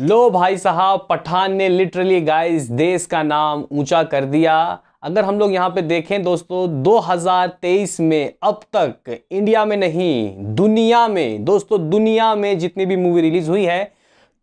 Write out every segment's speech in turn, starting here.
लो भाई साहब पठान ने लिटरली गाइस देश का नाम ऊंचा कर दिया अगर हम लोग यहाँ पे देखें दोस्तों 2023 में अब तक इंडिया में नहीं दुनिया में दोस्तों दुनिया में जितनी भी मूवी रिलीज हुई है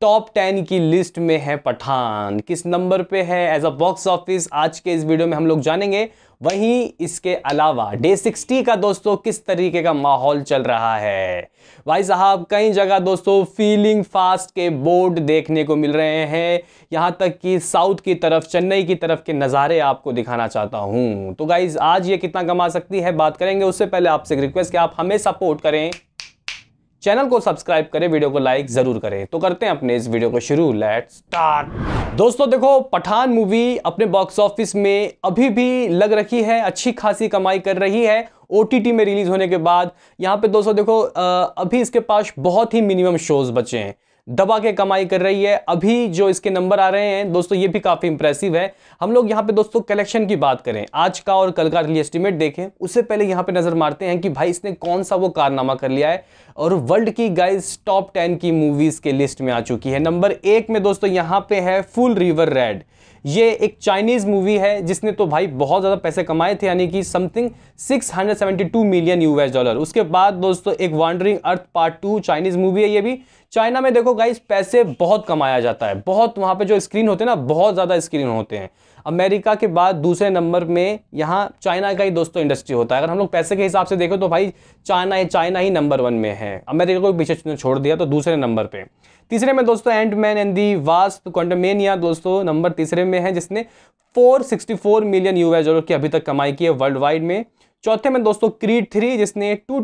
टॉप टेन की लिस्ट में है पठान किस नंबर पे है एज अ बॉक्स ऑफिस आज के इस वीडियो में हम लोग जानेंगे वहीं इसके अलावा डे सिक्सटी का दोस्तों किस तरीके का माहौल चल रहा है भाई साहब कई जगह दोस्तों फीलिंग फास्ट के बोर्ड देखने को मिल रहे हैं यहाँ तक कि साउथ की तरफ चेन्नई की तरफ के नज़ारे आपको दिखाना चाहता हूँ तो गाइज आज ये कितना कमा सकती है बात करेंगे उससे पहले आपसे रिक्वेस्ट कि आप हमें सपोर्ट करें चैनल को सब्सक्राइब करें वीडियो को लाइक जरूर करें तो करते हैं अपने इस वीडियो को शुरू लेट स्टार्ट दोस्तों देखो पठान मूवी अपने बॉक्स ऑफिस में अभी भी लग रही है अच्छी खासी कमाई कर रही है ओ में रिलीज होने के बाद यहाँ पे दोस्तों देखो अभी इसके पास बहुत ही मिनिमम शोज बचे हैं दबा के कमाई कर रही है अभी जो इसके नंबर आ रहे हैं दोस्तों ये भी काफ़ी इंप्रेसिव है हम लोग यहाँ पे दोस्तों कलेक्शन की बात करें आज का और कल का रिली एस्टिमेट देखें उससे पहले यहाँ पे नज़र मारते हैं कि भाई इसने कौन सा वो कारनामा कर लिया है और वर्ल्ड की गाइज टॉप टेन की मूवीज़ के लिस्ट में आ चुकी है नंबर एक में दोस्तों यहाँ पे है फुल रिवर रेड ये एक चाइनीज़ मूवी है जिसने तो भाई बहुत ज़्यादा पैसे कमाए थे यानी कि समथिंग 672 मिलियन यूएस डॉलर उसके बाद दोस्तों एक Wandering Earth part two Chinese movie है ये भी चाइना में देखो गाइस पैसे बहुत कमाया जाता है बहुत वहाँ पे जो स्क्रीन होते हैं ना बहुत ज़्यादा स्क्रीन होते हैं अमेरिका के बाद दूसरे नंबर में यहाँ चाइना का ही दोस्तों इंडस्ट्री होता है अगर हम लोग पैसे के हिसाब से देखें तो भाई चाइना ही चाइना ही नंबर वन में है अमेरिका को पीछे छोड़ दिया तो दूसरे नंबर पर तीसरे में दोस्तों Ant Man and the Wasp Quantumania दोस्तों नंबर तीसरे में है जिसने फोर मिलियन यू डॉलर की अभी तक कमाई की है वर्ल्ड वाइड में चौथे में दोस्तों क्रीड थ्री जिसने टू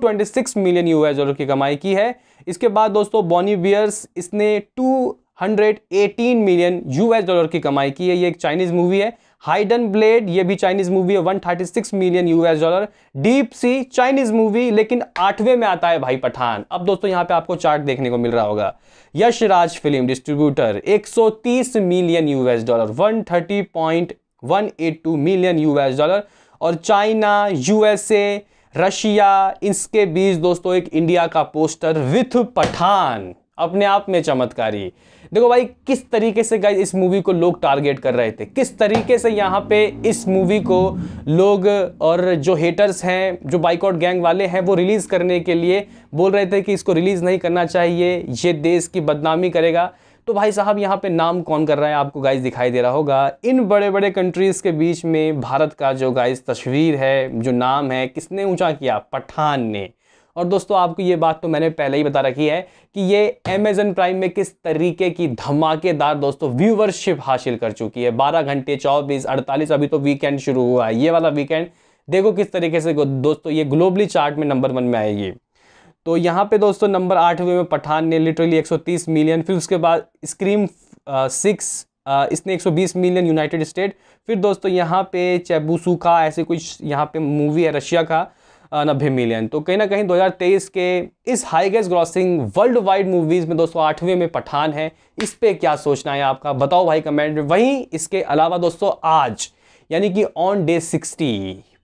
मिलियन यू डॉलर की कमाई की है इसके बाद दोस्तों बॉनी वियर्स इसने two eighteen million US dollar की कमाई की है ये एक चाइनीज़ मूवी है हाइडन ब्लेड ये भी चाइनीज़ मूवी है 136 million US dollar Deep Sea Chinese movie लेकिन आठवें में आता है भाई पठान अब दोस्तों यहाँ पे आपको चार्ट देखने को मिल रहा होगा Yashraj film distributor 130 million US dollar 130.182 million US dollar और चाइना यूएसए रशिया इसके बीच दोस्तों एक इंडिया का पोस्टर विथ पठान अपने आप में चमत्कारी देखो भाई किस तरीके से गाइज इस मूवी को लोग टारगेट कर रहे थे किस तरीके से यहाँ पे इस मूवी को लोग और जो हेटर्स हैं जो बाइकआउट गैंग वाले हैं वो रिलीज़ करने के लिए बोल रहे थे कि इसको रिलीज़ नहीं करना चाहिए ये देश की बदनामी करेगा तो भाई साहब यहाँ पे नाम कौन कर रहा है आपको गाइस दिखाई दे रहा होगा इन बड़े बड़े कंट्रीज़ के बीच में भारत का जो गाइस तस्वीर है जो नाम है किसने ऊँचा किया पठान ने और दोस्तों आपको ये बात तो मैंने पहले ही बता रखी है कि ये अमेजन प्राइम में किस तरीके की धमाकेदार दोस्तों व्यूवरशिप हासिल कर चुकी है बारह घंटे चौबीस अड़तालीस अभी तो वीकेंड शुरू हुआ है ये वाला वीकेंड देखो किस तरीके से दोस्तों ये ग्लोबली चार्ट में नंबर वन में आएगी तो यहाँ पे दोस्तों नंबर आठवें में पठान ने लिटरली 130 मिलियन फिर उसके बाद स्क्रीम सिक्स uh, uh, इसने 120 मिलियन यूनाइटेड स्टेट फिर दोस्तों यहाँ पे चैबूसू का ऐसे कुछ यहाँ पे मूवी है रशिया का uh, नब्बे मिलियन तो कहीं ना कहीं 2023 के इस highest grossing worldwide movies में दोस्तों आठवें में पठान है इस पर क्या सोचना है आपका बताओ भाई कमेंट वहीं इसके अलावा दोस्तों आज यानी कि on day sixty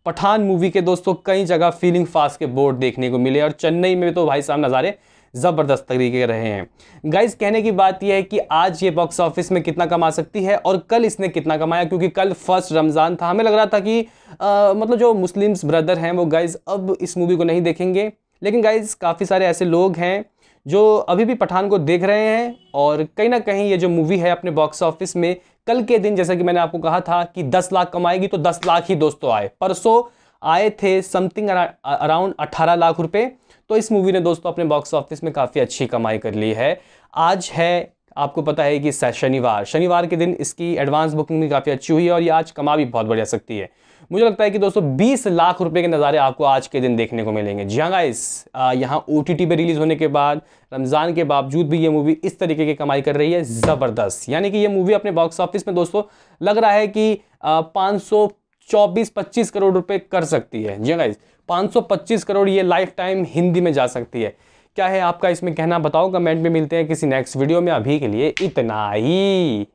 Pathaan movie के दोस्तों कई जगह फीलिंग फास्ट के बोर्ड देखने को मिले और चेन्नई में तो भाई साहब नज़ारे ज़बरदस्त तरीके रहे हैं गाइज कहने की बात यह है कि आज ये बॉक्स ऑफिस में कितना कमा सकती है और कल इसने कितना कमाया क्योंकि कल फर्स्ट रमज़ान था हमें लग रहा था कि आ, मतलब जो मुस्लिम्स ब्रदर हैं वो गाइज अब इस मूवी को नहीं देखेंगे लेकिन गाइज काफ़ी सारे ऐसे लोग हैं जो अभी भी पठान को देख रहे हैं और कहीं ना कहीं ये जो मूवी है अपने बॉक्स ऑफिस में कल के दिन जैसा कि मैंने आपको कहा था कि 10 लाख कमाएगी तो 10 लाख ही दोस्तों आए परसों आए थे समथिंग अराउंड 18 लाख रुपए तो इस मूवी ने दोस्तों अपने बॉक्स ऑफिस में काफ़ी अच्छी कमाई कर ली है आज है आपको पता है कि शनिवार शनिवार के दिन इसकी एडवांस बुकिंग भी काफ़ी अच्छी हुई है और ये आज कमा भी बहुत बढ़िया सकती है मुझे लगता है कि दोस्तों 20 लाख रुपए के नज़ारे आपको आज के दिन देखने को मिलेंगे जी हाँ गाइस यहाँ ओ टी टी रिलीज़ होने के बाद रमज़ान के बावजूद भी ये मूवी इस तरीके की कमाई कर रही है ज़बरदस्त यानी कि ये मूवी अपने बॉक्स ऑफिस में दोस्तों लग रहा है कि पाँच सौ चौबीस पच्चीस करोड़ रुपए कर सकती है जी हाँ गाइस पच्चीस करोड़ ये लाइफ टाइम हिंदी में जा सकती है क्या है आपका इसमें कहना बताओ कमेंट में मिलते हैं किसी नेक्स्ट वीडियो में अभी के लिए इतना ही